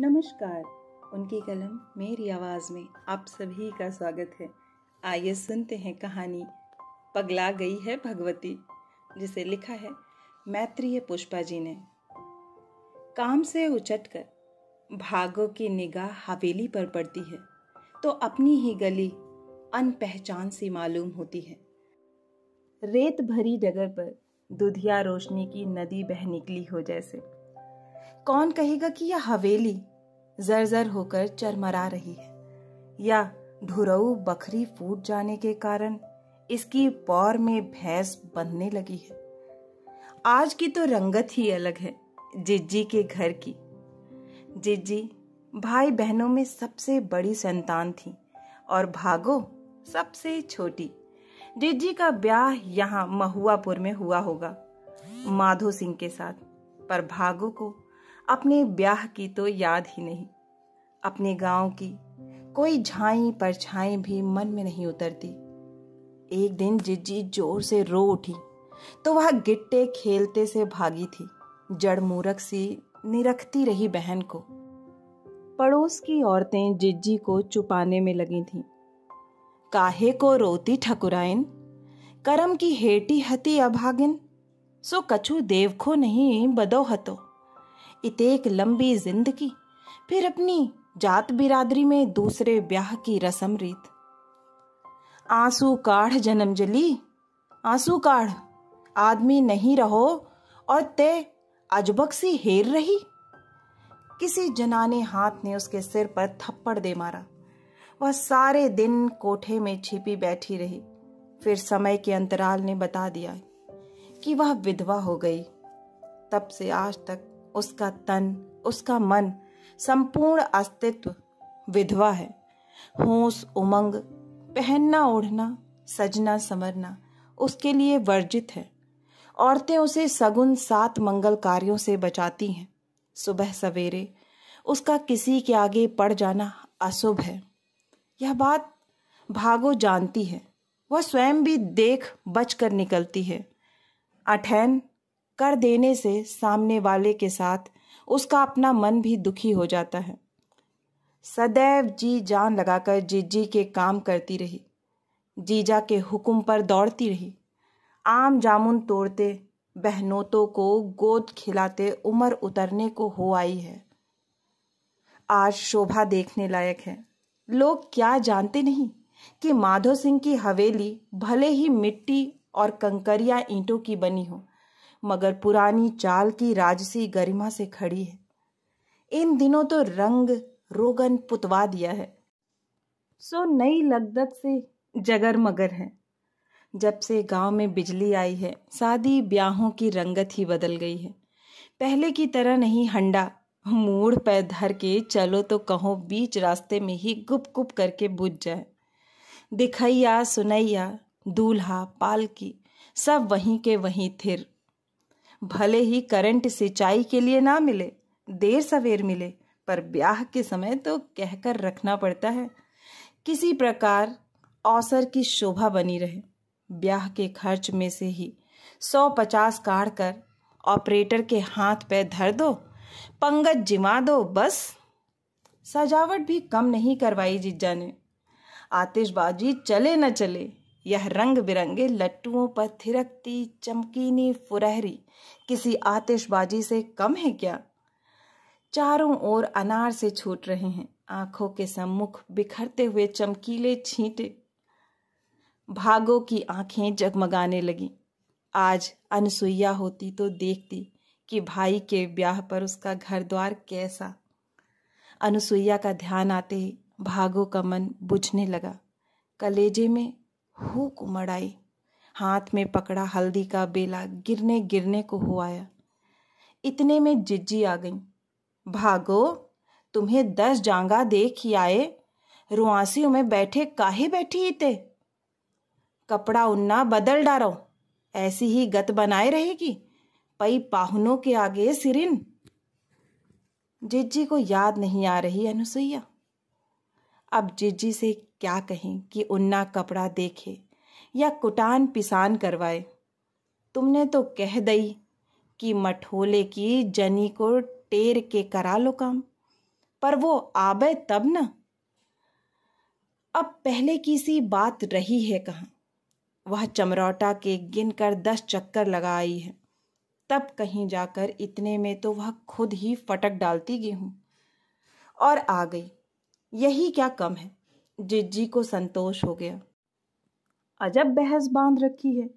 नमस्कार उनकी कलम मेरी आवाज़ में आप सभी का स्वागत है आइए सुनते हैं कहानी पगला गई है भगवती जिसे लिखा है मैत्रीय पुष्पा जी ने काम से उचट कर भागो की निगाह हवेली पर पड़ती है तो अपनी ही गली अनपहचान सी मालूम होती है रेत भरी डगर पर दुधिया रोशनी की नदी बह निकली हो जैसे कौन कहेगा कि यह हवेली जर्जर होकर चरमरा रही है या ढुरऊ बकरी फूट जाने के कारण इसकी पौर में भैंस बंधने लगी है आज की तो रंगत ही अलग है जिज्जी के घर की जिज्जी भाई बहनों में सबसे बड़ी संतान थी और भागो सबसे छोटी जिज्जी का ब्याह यहाँ महुआपुर में हुआ होगा माधो सिंह के साथ पर भागो को अपने ब्याह की तो याद ही नहीं अपने गांव की कोई झाई परछाई भी मन में नहीं उतरती एक दिन जिज्जी जोर से रो उठी तो वह गिट्टे खेलते से भागी थी जड़ मूरख सी निरखती रही बहन को पड़ोस की औरतें जिज्जी को चुपाने में लगी थी काहे को रोती ठकुराइन करम की हेटी हती अभागिन सो कछु देवखो नहीं बदो हतो इतेक लंबी जिंदगी फिर अपनी जात बिरादरी में दूसरे ब्याह की रसम रीत आंसू काढ़ जन्म जली आंसू काढ़ आदमी नहीं रहो और ते अजबक सी हेर रही किसी जनाने हाथ ने उसके सिर पर थप्पड़ दे मारा वह सारे दिन कोठे में छिपी बैठी रही फिर समय के अंतराल ने बता दिया कि वह विधवा हो गई तब से आज तक उसका तन उसका मन संपूर्ण अस्तित्व विधवा है होश उमंग पहनना ओढ़ना सजना संवरना उसके लिए वर्जित है औरतें उसे सगुन सात मंगल कार्यों से बचाती हैं सुबह सवेरे उसका किसी के आगे पड़ जाना अशुभ है यह बात भागो जानती है वह स्वयं भी देख बच कर निकलती है अठैन कर देने से सामने वाले के साथ उसका अपना मन भी दुखी हो जाता है सदैव जी जान लगाकर जीजी के काम करती रही जीजा के हुक्म पर दौड़ती रही आम जामुन तोड़ते बहनोतों को गोद खिलाते उम्र उतरने को हो आई है आज शोभा देखने लायक है लोग क्या जानते नहीं कि माधो सिंह की हवेली भले ही मिट्टी और कंकरिया ईंटों की बनी हो मगर पुरानी चाल की राजसी गरिमा से खड़ी है इन दिनों तो रंग रोगन पुतवा दिया है सो नई लगदक से जगर मगर है जब से गांव में बिजली आई है शादी ब्याहों की रंगत ही बदल गई है पहले की तरह नहीं हंडा मूड पे धर के चलो तो कहो बीच रास्ते में ही गुप गुप करके बुझ जाए दिखैया सुनैया दूल्हा पालकी सब वहीं के वहीं थिर भले ही करंट सिंचाई के लिए ना मिले देर सवेर मिले पर ब्याह के समय तो कहकर रखना पड़ता है किसी प्रकार अवसर की शोभा बनी रहे ब्याह के खर्च में से ही सौ पचास काढ़ कर ऑपरेटर के हाथ पे धर दो पंगत जिमा दो बस सजावट भी कम नहीं करवाई जिज्जा ने आतिशबाजी चले न चले यह रंग बिरंगे लट्टुओं पर थिरकती चमकीनी फुरहरी किसी आतिशबाजी से कम है क्या चारों ओर अनार से छूट रहे हैं आंखों के सम्मुख बिखरते हुए चमकीले छींटे भागों की आंखें जगमगाने लगी आज अनसुईया होती तो देखती कि भाई के ब्याह पर उसका घर द्वार कैसा अनुसुईया का ध्यान आते ही भागों का मन बुझने लगा कलेजे में हुक मड़ाई हाथ में पकड़ा हल्दी का बेला गिरने गिरने को हो आया इतने में जिज्जी आ गई भागो तुम्हें दस जांगा देख ही आए रुआसियों में बैठे काहे बैठी थे कपड़ा उन्ना बदल डारो ऐसी ही गत बनाए रहेगी पई पाहुनों के आगे सिरिन जिज्जी को याद नहीं आ रही अनुसुईया अब जिज्जी से क्या कहें कि उन्ना कपड़ा देखे या कुटान पिसान करवाए तुमने तो कह दई कि मठोले की जनी को टेर के करा लो काम पर वो आबे तब न अब पहले की सी बात रही है कहाँ वह चमरौटा के गिन कर दस चक्कर लगा आई है तब कहीं जाकर इतने में तो वह खुद ही फटक डालती गेहूँ और आ गई यही क्या कम है जिज्जी को संतोष हो गया अजब बहस बांध रखी है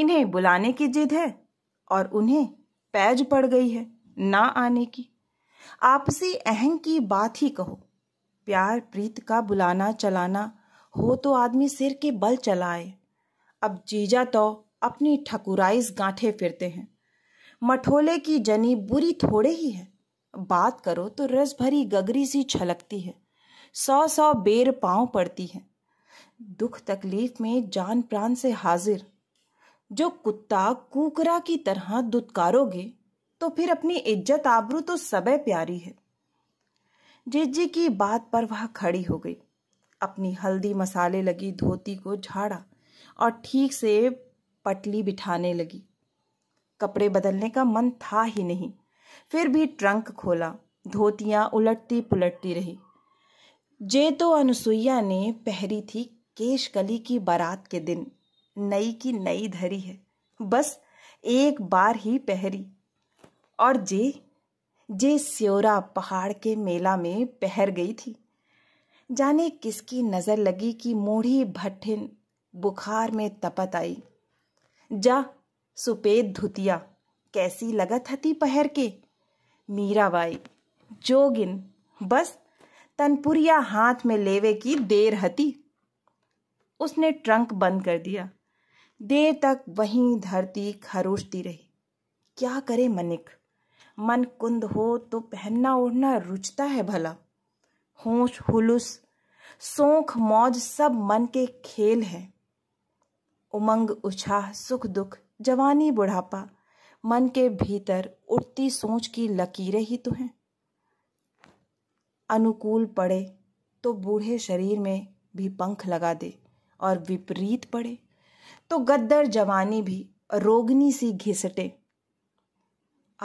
इन्हें बुलाने की जिद है और उन्हें पैज पड़ गई है ना आने की आपसी अहम की बात ही कहो प्यार प्रीत का बुलाना चलाना हो तो आदमी सिर के बल चलाए अब जीजा तो अपनी ठकुराइस गांठे फिरते हैं मठोले की जनी बुरी थोड़े ही है बात करो तो रस भरी गगरी सी छलकती है सौ सौ बेर पांव पड़ती है दुख तकलीफ में जान प्राण से हाजिर जो कुत्ता कुकरा की तरह दुत्कारोगे तो फिर अपनी इज्जत आबरू तो सब प्यारी है जेजी की बात पर वह खड़ी हो गई अपनी हल्दी मसाले लगी धोती को झाड़ा और ठीक से पटली बिठाने लगी कपड़े बदलने का मन था ही नहीं फिर भी ट्रंक खोला धोतियां उलटती पुलटती रही जे तो अनुसुईया ने पहरी थी केश कली की बारात के दिन नई की नई धरी है बस एक बार ही पहरी और जे जे स्योरा पहाड़ के मेला में पहर गई थी जाने किसकी नज़र लगी कि मूढ़ी भट्ठिन बुखार में तपत आई जा सुपेद धुतिया कैसी लगत हती पहर के मीराबाई जोगिन बस तनपुरिया हाथ में लेवे की देर हती उसने ट्रंक बंद कर दिया देर तक वहीं धरती खरोचती रही क्या करे मनिक मन कुंद हो तो पहनना ओढ़ना रुचता है भला होश हुलुस सोख मौज सब मन के खेल है उमंग उछाह सुख दुख जवानी बुढ़ापा मन के भीतर उठती सोच की लकीरें ही तो हैं अनुकूल पड़े तो बूढ़े शरीर में भी पंख लगा दे और विपरीत पड़े तो गद्दर जवानी भी रोगनी सी घिसटे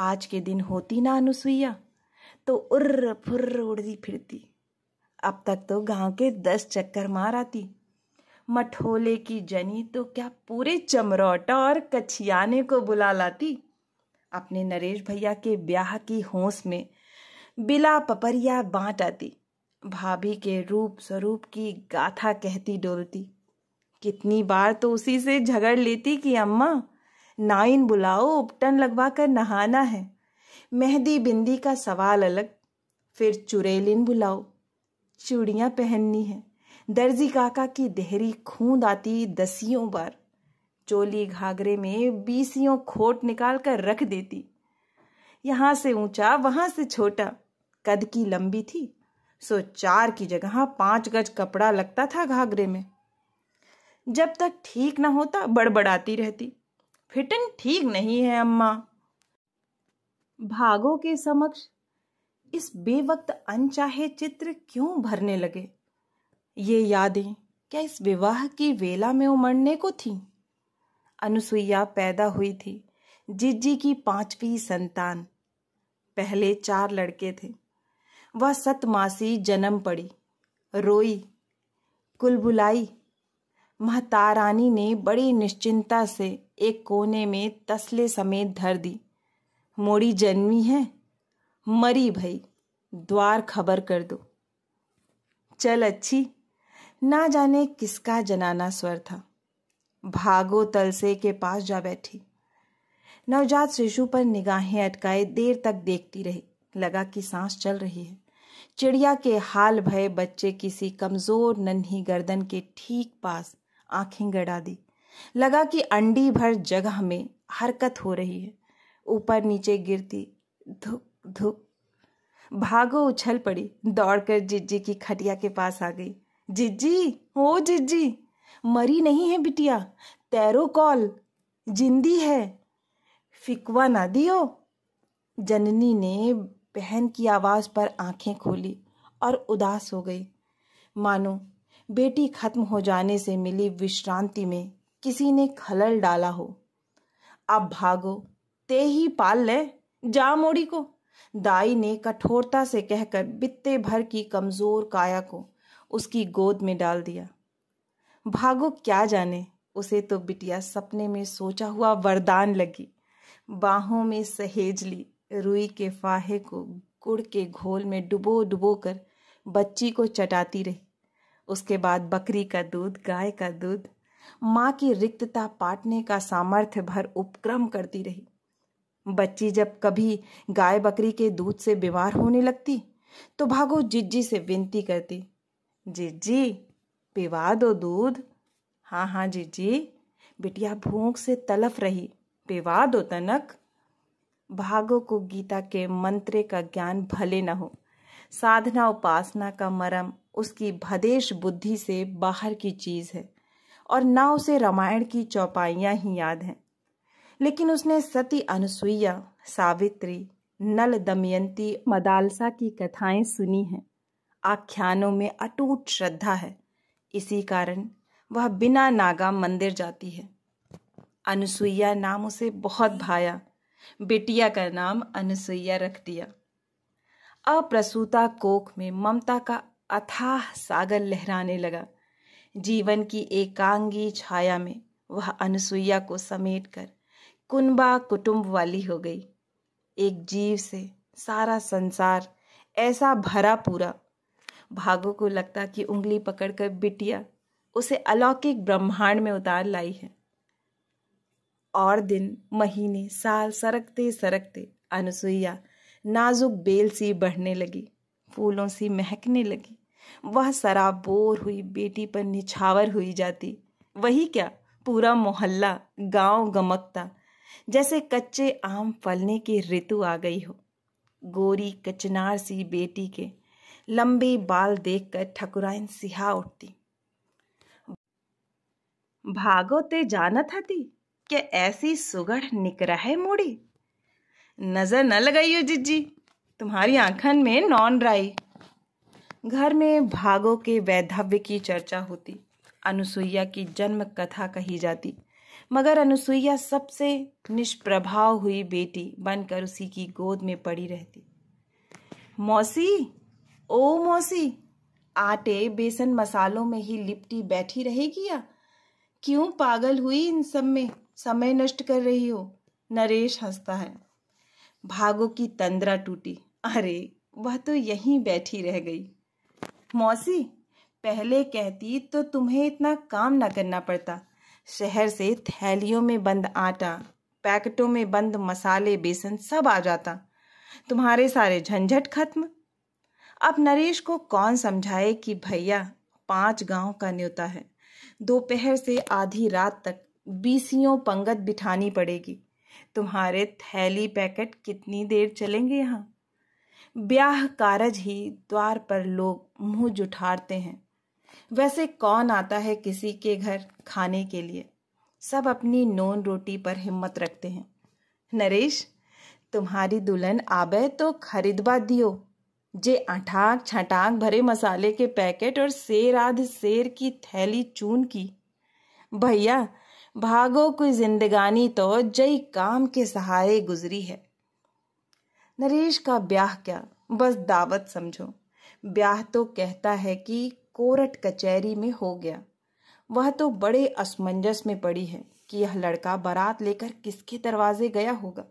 आज के दिन होती ना अनुसुईया तो उर्र फुर्र उड़ती फिरती अब तक तो गांव के दस चक्कर मार आती मठोले की जनी तो क्या पूरे चमरौटा और कछियाने को बुला लाती अपने नरेश भैया के ब्याह की होश में बिला पपरिया बांट आती भाभी के रूप स्वरूप की गाथा कहती डोलती कितनी बार तो उसी से झगड़ लेती कि अम्मा नाइन बुलाओ उपटन लगवा कर नहाना है मेहंदी बिंदी का सवाल अलग फिर चुरेलिन बुलाओ चूड़ियाँ पहननी है दर्जी काका की देहरी खूंद आती दसियों बार चोली घाघरे में बीसियों खोट निकाल कर रख देती यहाँ से ऊंचा वहाँ से छोटा कद की लंबी थी सो चार की जगह पांच गज कपड़ा लगता था घाघरे में जब तक ठीक ना होता बड़बड़ाती रहती फिटिंग ठीक नहीं है अम्मा भागों के समक्ष इस बेवक्त अनचाहे चित्र क्यों भरने लगे ये यादें क्या इस विवाह की वेला में उमड़ने को थी अनुसुईया पैदा हुई थी जिज्जी की पांचवी संतान पहले चार लड़के थे वह सतमासी जन्म पड़ी रोई कुलबुलाई महतारानी ने बड़ी निश्चिंता से एक कोने में तसले समेत धर दी मोड़ी जन्मी है मरी भई द्वार खबर कर दो चल अच्छी ना जाने किसका जनाना स्वर था भागो तलसे के पास जा बैठी नवजात शिशु पर निगाहें अटकाए देर तक देखती रही लगा कि सांस चल रही है चिड़िया के हाल भय बच्चे किसी कमज़ोर नन्ही गर्दन के ठीक पास आंखें गड़ा दी लगा कि अंडी भर जगह में हरकत हो रही है ऊपर नीचे गिरती धुक धुक भागो उछल पड़ी दौड़कर जिज्जी की खटिया के पास आ गई जिज्जी ओ जिज्जी मरी नहीं है बिटिया तैरो कॉल जिंदी है फिकवा ना दियो जननी ने बहन की आवाज़ पर आंखें खोली और उदास हो गई मानो बेटी खत्म हो जाने से मिली विश्रांति में किसी ने खलल डाला हो अब भागो ते ही पाल ले जा मोड़ी को दाई ने कठोरता से कहकर बित्ते भर की कमज़ोर काया को उसकी गोद में डाल दिया भागो क्या जाने उसे तो बिटिया सपने में सोचा हुआ वरदान लगी बाहों में सहेज ली रुई के फाहे को गुड़ के घोल में डुबो डुबो कर बच्ची को चटाती रही उसके बाद बकरी का दूध गाय का दूध माँ की रिक्तता पाटने का सामर्थ्य भर उपक्रम करती रही बच्ची जब कभी गाय बकरी के दूध से बीमार होने लगती तो भागो जिज्जी से विनती करती जिज्जी पिवा दो दूध हाँ हाँ जिज्जी बिटिया भूख से तलफ रही पिवा दो तनक भागो को गीता के मंत्र का ज्ञान भले न हो साधना उपासना का मरम उसकी भदेश बुद्धि से बाहर की चीज है और ना उसे रामायण की चौपाइयां ही याद हैं लेकिन उसने सती अनुसुईया सावित्री नल दमयंती मदालसा की कथाएं सुनी हैं आख्यानों में अटूट श्रद्धा है इसी कारण वह बिना नागा मंदिर जाती है अनुसुईया नाम उसे बहुत भाया बिटिया का नाम अनुसुईया रख दिया अप्रसूता कोख में ममता का अथाह सागर लहराने लगा जीवन की एकांगी छाया में वह अनुसुईया को समेट कर कुनबा कुटुंब वाली हो गई एक जीव से सारा संसार ऐसा भरा पूरा भागो को लगता कि उंगली पकड़कर बिटिया उसे अलौकिक ब्रह्मांड में उतार लाई है और दिन महीने साल सरकते सरकते अनुसुईया नाजुक बेल सी बढ़ने लगी फूलों सी महकने लगी वह बोर हुई बेटी पर निछावर हुई जाती वही क्या पूरा मोहल्ला गांव गमकता जैसे कच्चे आम फलने की ऋतु आ गई हो गोरी कचनार सी बेटी के लंबे बाल देखकर ठकुराइन सिहा उठती भागो ते जानत हती कि ऐसी सुगढ़ निकरा है मोड़ी नज़र न लगाइयो जिज्जी तुम्हारी आंखन में नॉन राई घर में भागों के वैधव्य की चर्चा होती अनुसुईया की जन्म कथा कही जाती मगर अनुसुईया सबसे निष्प्रभाव हुई बेटी बनकर उसी की गोद में पड़ी रहती मौसी ओ मौसी आटे बेसन मसालों में ही लिपटी बैठी रहेगी या क्यों पागल हुई इन सब में समय नष्ट कर रही हो नरेश हंसता है भागो की तंद्रा टूटी अरे वह तो यहीं बैठी रह गई मौसी पहले कहती तो तुम्हें इतना काम ना करना पड़ता शहर से थैलियों में बंद आटा पैकेटों में बंद मसाले बेसन सब आ जाता तुम्हारे सारे झंझट खत्म अब नरेश को कौन समझाए कि भैया पांच गांव का न्योता है दोपहर से आधी रात तक बीसियों पंगत बिठानी पड़ेगी तुम्हारे थैली पैकेट कितनी देर चलेंगे यहाँ ब्याह कारज ही द्वार पर लोग मुंह जुठारते हैं वैसे कौन आता है किसी के घर खाने के लिए सब अपनी नोन रोटी पर हिम्मत रखते हैं नरेश तुम्हारी दुल्हन आबे तो खरीदवा दियो जे अठाक छटाक भरे मसाले के पैकेट और शेर आध शेर की थैली चून की भैया भागो कोई जिंदगानी तो जई काम के सहारे गुजरी है नरेश का ब्याह क्या बस दावत समझो ब्याह तो कहता है कि कोरट कचहरी में हो गया वह तो बड़े असमंजस में पड़ी है कि यह लड़का बारात लेकर किसके दरवाजे गया होगा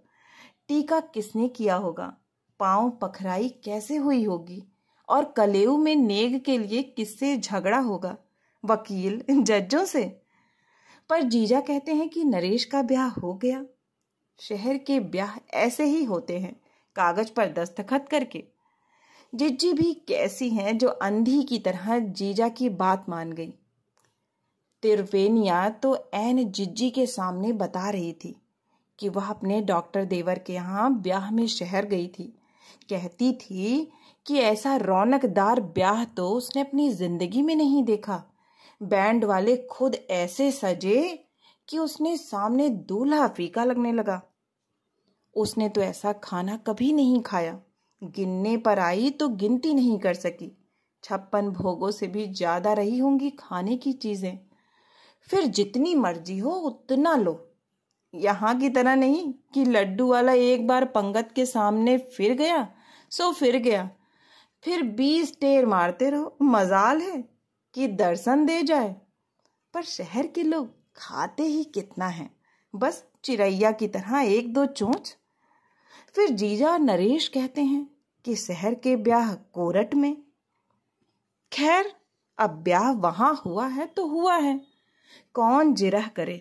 टीका किसने किया होगा पांव पखराई कैसे हुई होगी और कलेऊ में नेग के लिए किससे झगड़ा होगा वकील जजों से पर जीजा कहते हैं कि नरेश का ब्याह हो गया शहर के ब्याह ऐसे ही होते हैं कागज पर दस्तखत करके जिज्जी भी कैसी हैं जो अंधी की तरह जीजा की बात मान गई तिरवेनिया तो एन जिज्जी के सामने बता रही थी कि वह अपने डॉक्टर देवर के यहाँ ब्याह में शहर गई थी कहती थी कि ऐसा रौनकदार ब्याह तो उसने अपनी जिंदगी में नहीं देखा बैंड वाले खुद ऐसे सजे कि उसने सामने दूल्हा फीका लगने लगा उसने तो ऐसा खाना कभी नहीं खाया गिनने पर आई तो गिनती नहीं कर सकी छप्पन भोगों से भी ज्यादा रही होंगी खाने की चीजें फिर जितनी मर्जी हो उतना लो यहाँ की तरह नहीं कि लड्डू वाला एक बार पंगत के सामने फिर गया सो फिर गया फिर बीस टेर मारते रहो मजाल है कि दर्शन दे जाए पर शहर के लोग खाते ही कितना है बस चिड़ैया की तरह एक दो चोंच फिर जीजा नरेश कहते हैं कि शहर के ब्याह कोरट में खैर अब ब्याह वहां हुआ है तो हुआ है कौन जिरह करे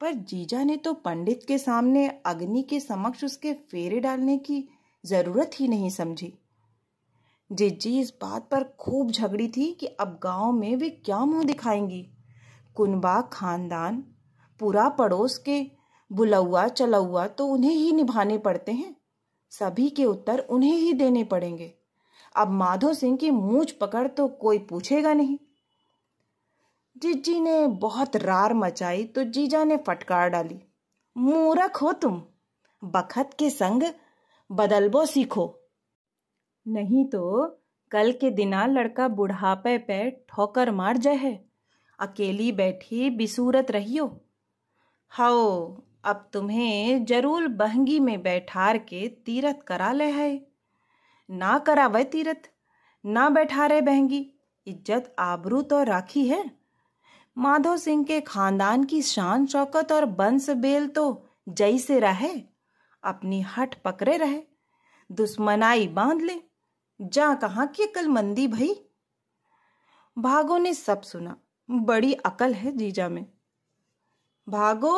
पर जीजा ने तो पंडित के सामने अग्नि के समक्ष उसके फेरे डालने की जरूरत ही नहीं समझी जिज्जी इस बात पर खूब झगड़ी थी कि अब गांव में वे क्या मुंह दिखाएंगी कुनबा खानदान पूरा पड़ोस के बुलौआ चलौआ तो उन्हें ही निभाने पड़ते हैं सभी के उत्तर उन्हें ही देने पड़ेंगे अब माधो सिंह की मूछ पकड़ तो कोई पूछेगा नहीं जिज्जी ने बहुत रार मचाई तो जीजा ने फटकार डाली मूरख हो तुम बखत के संग बदलबो सीखो नहीं तो कल के दिना लड़का बुढ़ापे पे ठोकर मार जाए अकेली बैठी बिसूरत रहियो हाओ अब तुम्हें जरूर बहंगी में बैठार के तीरथ करा ले है ना करा वह तीरथ ना बैठा रहे बहंगी इज्जत आबरू तो राखी है माधव सिंह के खानदान की शान शौकत और बंस बेल तो जैसे रहे अपनी हट पकड़े रहे दुश्मनाई बांध ले जा कि की मंदी भाई भागो ने सब सुना बड़ी अकल है जीजा में भागो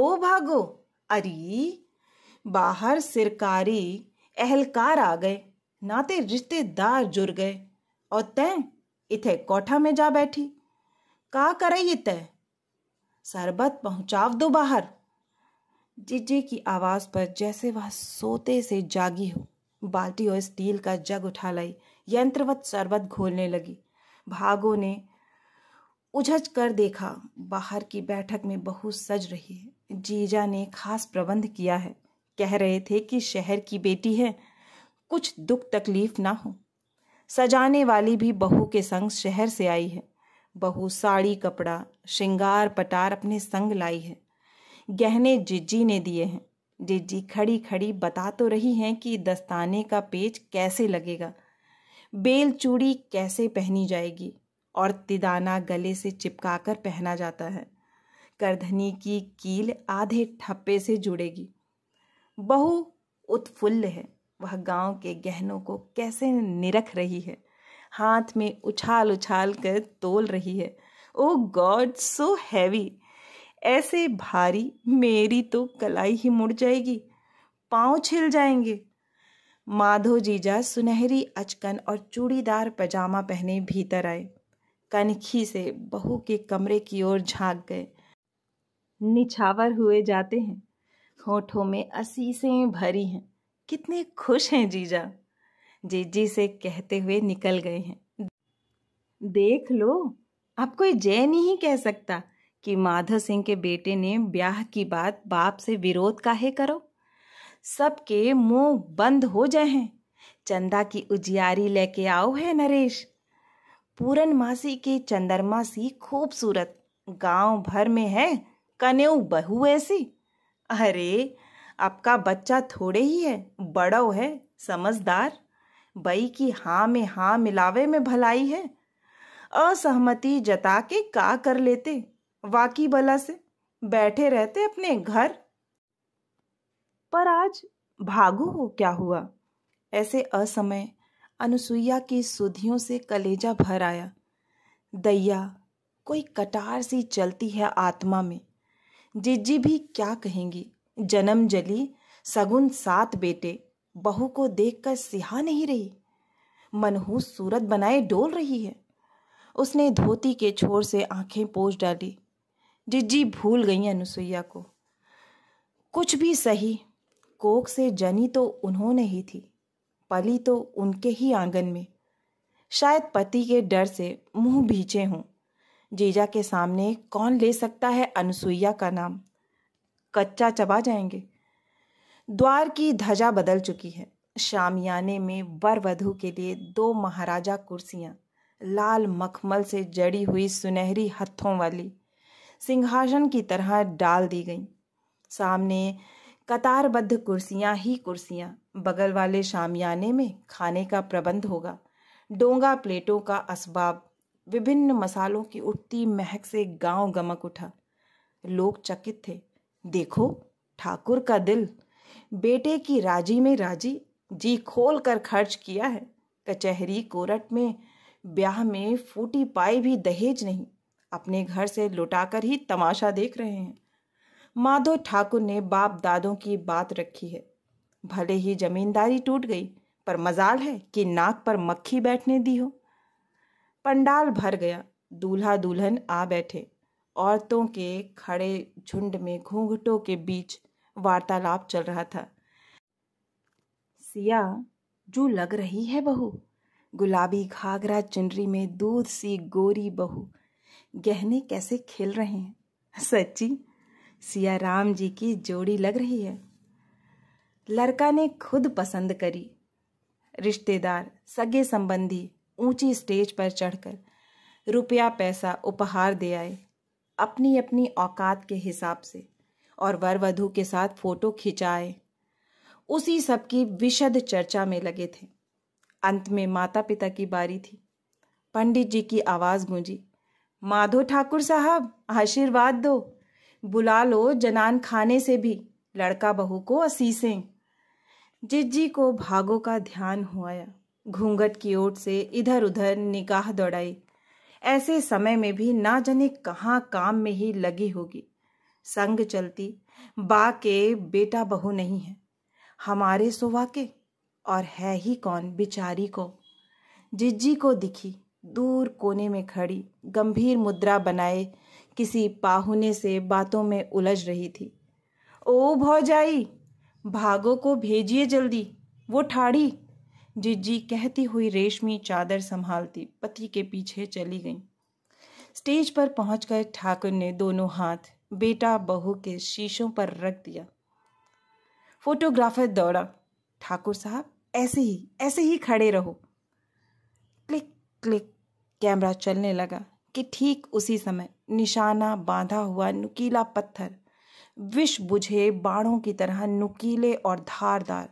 ओ भागो अरे बाहर सिरकारी अहलकार आ गए नाते रिश्तेदार जुड़ गए और तय इथे कोठा में जा बैठी का करे तय शरबत पहुंचाव दो बाहर जीजे की आवाज पर जैसे वह सोते से जागी हो बाल्टी और स्टील का जग उठा लाई यंत्रवत शरबत घोलने लगी भागो ने उझझ कर देखा बाहर की बैठक में बहू सज रही है जीजा ने खास प्रबंध किया है कह रहे थे कि शहर की बेटी है कुछ दुख तकलीफ ना हो सजाने वाली भी बहू के संग शहर से आई है बहू साड़ी कपड़ा श्रृंगार पटार अपने संग लाई है गहने जिज्जी ने दिए हैं डेजी खड़ी खड़ी बता तो रही हैं कि दस्ताने का पेच कैसे लगेगा बेल चूड़ी कैसे पहनी जाएगी और तिदाना गले से चिपकाकर पहना जाता है करधनी की कील आधे ठप्पे से जुड़ेगी बहु उत्फुल्ल है वह गांव के गहनों को कैसे निरख रही है हाथ में उछाल उछाल कर तोल रही है ओ गॉड सो हैवी ऐसे भारी मेरी तो कलाई ही मुड़ जाएगी पाँव छिल जाएंगे माधो जीजा सुनहरी अचकन और चूड़ीदार पजामा पहने भीतर आए कनखी से बहू के कमरे की ओर झांक गए निछावर हुए जाते हैं होठों में असीसें भरी हैं कितने खुश हैं जीजा जीजी से कहते हुए निकल गए हैं देख लो आप कोई जैन ही कह सकता कि माधव सिंह के बेटे ने ब्याह की बात बाप से विरोध काहे करो सबके मुंह बंद हो जाए हैं चंदा की उजियारी लेके आओ है नरेश पूरन मासी के चंद्रमा सी खूबसूरत गांव भर में है कनेऊ बहू ऐसी अरे आपका बच्चा थोड़े ही है बड़ो है समझदार बई की हाँ में हाँ मिलावे में भलाई है असहमति जता के का कर लेते वाकी भला से बैठे रहते अपने घर पर आज भागु हो क्या हुआ ऐसे असमय अनुसुईया की सुधियों से कलेजा भर आया दैया कोई कटार सी चलती है आत्मा में जिज्जी भी क्या कहेंगी जन्म जली सगुन सात बेटे बहू को देखकर सिहा नहीं रही मनहूस सूरत बनाए डोल रही है उसने धोती के छोर से आंखें पोछ डाली जिज्जी भूल गई अनुसुईया को कुछ भी सही कोक से जनी तो उन्होंने ही थी पली तो उनके ही आंगन में शायद पति के डर से मुंह भीचे हों जीजा के सामने कौन ले सकता है अनुसुईया का नाम कच्चा चबा जाएंगे द्वार की धजा बदल चुकी है शामियाने में वर वधु के लिए दो महाराजा कुर्सियां लाल मखमल से जड़ी हुई सुनहरी हथों वाली सिंहासन की तरह डाल दी गईं सामने कतारबद्ध कुर्सियां ही कुर्सियां बगल वाले शामियाने में खाने का प्रबंध होगा डोंगा प्लेटों का असबाब विभिन्न मसालों की उठती महक से गांव गमक उठा लोग चकित थे देखो ठाकुर का दिल बेटे की राजी में राजी जी खोल कर खर्च किया है कचहरी कोरट में ब्याह में फूटी पाई भी दहेज नहीं अपने घर से लुटाकर ही तमाशा देख रहे हैं माधव ठाकुर ने बाप दादों की बात रखी है भले ही जमींदारी टूट गई पर मजाल है कि नाक पर मक्खी बैठने दी हो पंडाल भर गया दूल्हा दुल्हन आ बैठे औरतों के खड़े झुंड में घूंघटों के बीच वार्तालाप चल रहा था सिया जू लग रही है बहू गुलाबी घाघरा चुनरी में दूध सी गोरी बहू गहने कैसे खेल रहे हैं सच्ची सिया राम जी की जोड़ी लग रही है लड़का ने खुद पसंद करी रिश्तेदार सगे संबंधी ऊंची स्टेज पर चढ़कर रुपया पैसा उपहार दे आए अपनी अपनी औकात के हिसाब से और वर वधु के साथ फोटो खिंचाए उसी सब की विशद चर्चा में लगे थे अंत में माता पिता की बारी थी पंडित जी की आवाज़ गूंजी माधो ठाकुर साहब आशीर्वाद दो बुला लो जनान खाने से भी लड़का बहू को असीसें जिज्जी को भागो का ध्यान हुआ घूंघट की ओट से इधर उधर निगाह दौड़ाई ऐसे समय में भी ना जाने कहाँ काम में ही लगी होगी संग चलती बा के बेटा बहू नहीं है हमारे सोवा के और है ही कौन बिचारी को जिज्जी को दिखी दूर कोने में खड़ी गंभीर मुद्रा बनाए किसी पाहुने से बातों में उलझ रही थी ओ भौजाई भागो को भेजिए जल्दी वो ठाड़ी जिज्जी कहती हुई रेशमी चादर संभालती पति के पीछे चली गई स्टेज पर पहुंचकर ठाकुर ने दोनों हाथ बेटा बहू के शीशों पर रख दिया फोटोग्राफर दौड़ा ठाकुर साहब ऐसे ही ऐसे ही खड़े रहो क्लिक क्लिक कैमरा चलने लगा कि ठीक उसी समय निशाना बांधा हुआ नुकीला पत्थर विष बुझे बाणों की तरह नुकीले और धारदार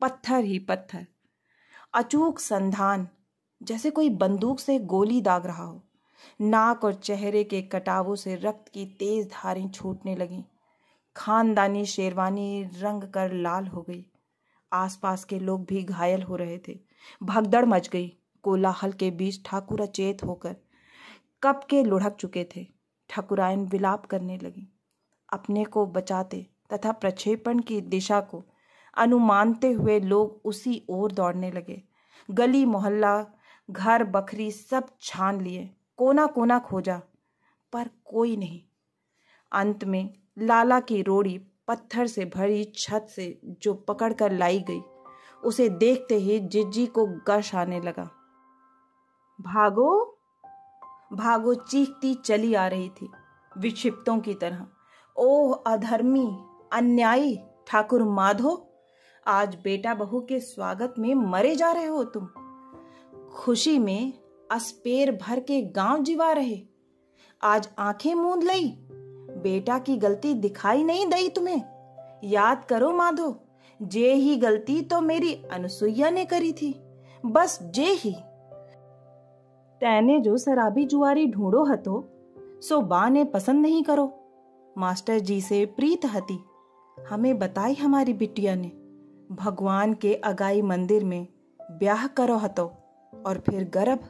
पत्थर ही पत्थर अचूक संधान जैसे कोई बंदूक से गोली दाग रहा हो नाक और चेहरे के कटावों से रक्त की तेज धारें छूटने लगीं खानदानी शेरवानी रंग कर लाल हो गई आसपास के लोग भी घायल हो रहे थे भगदड़ मच गई कोलाहल के बीच ठाकुर अचेत होकर कप के लुढ़क चुके थे ठाकुरायन विलाप करने लगी अपने को बचाते तथा प्रक्षेपण की दिशा को अनुमानते हुए लोग उसी ओर दौड़ने लगे गली मोहल्ला घर बकरी सब छान लिए कोना कोना खोजा पर कोई नहीं अंत में लाला की रोड़ी पत्थर से भरी छत से जो पकड़कर लाई गई उसे देखते ही जिज्जी को गश आने लगा भागो भागो चीखती चली आ रही थी विक्षिप्तों की तरह ओह अधर्मी अन्यायी ठाकुर माधो आज बेटा बहू के स्वागत में मरे जा रहे हो तुम खुशी में अस्पेर भर के गांव जीवा रहे आज आंखें मूंद लई बेटा की गलती दिखाई नहीं दई तुम्हें याद करो माधो जे ही गलती तो मेरी अनुसुईया ने करी थी बस जे ही जो शराबी जुआरी ढूंढो हतो सो बा ने पसंद नहीं करो मास्टर जी से प्रीत हती हमें बताई हमारी बिटिया ने भगवान के अगाई मंदिर में ब्याह करो हतो और फिर गर्भ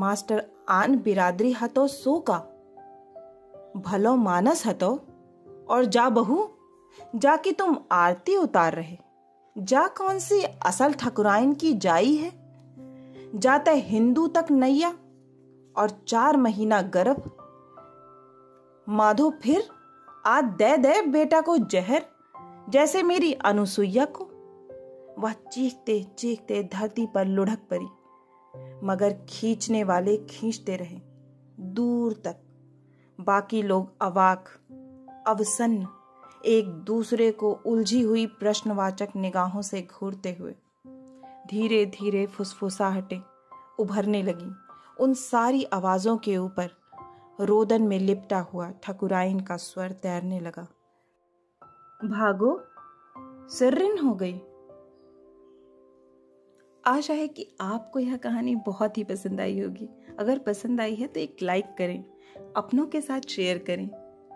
मास्टर आन बिरादरी हतो सो का भलो मानस हतो और जा बहू जाकि तुम आरती उतार रहे जा कौन सी असल ठकुराइन की जाई है जाते हिंदू तक नैया और चार महीना गर्भ माधो फिर आज दे दे बेटा को जहर जैसे मेरी अनुसुईया को वह चीखते चीखते धरती पर लुढ़क पड़ी मगर खींचने वाले खींचते रहे दूर तक बाकी लोग अवाक अवसन्न एक दूसरे को उलझी हुई प्रश्नवाचक निगाहों से घूरते हुए धीरे धीरे फुसफुसाहटें उभरने लगी उन सारी आवाज़ों के ऊपर रोदन में लिपटा हुआ ठकुराइन का स्वर तैरने लगा भागो सर्रिन हो गई आशा है कि आपको यह कहानी बहुत ही पसंद आई होगी अगर पसंद आई है तो एक लाइक करें अपनों के साथ शेयर करें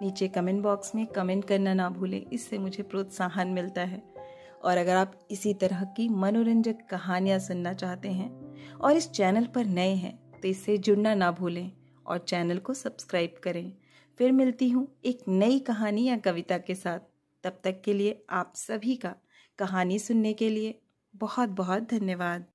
नीचे कमेंट बॉक्स में कमेंट करना ना भूलें इससे मुझे प्रोत्साहन मिलता है और अगर आप इसी तरह की मनोरंजक कहानियाँ सुनना चाहते हैं और इस चैनल पर नए हैं तो इससे जुड़ना ना भूलें और चैनल को सब्सक्राइब करें फिर मिलती हूँ एक नई कहानी या कविता के साथ तब तक के लिए आप सभी का कहानी सुनने के लिए बहुत बहुत धन्यवाद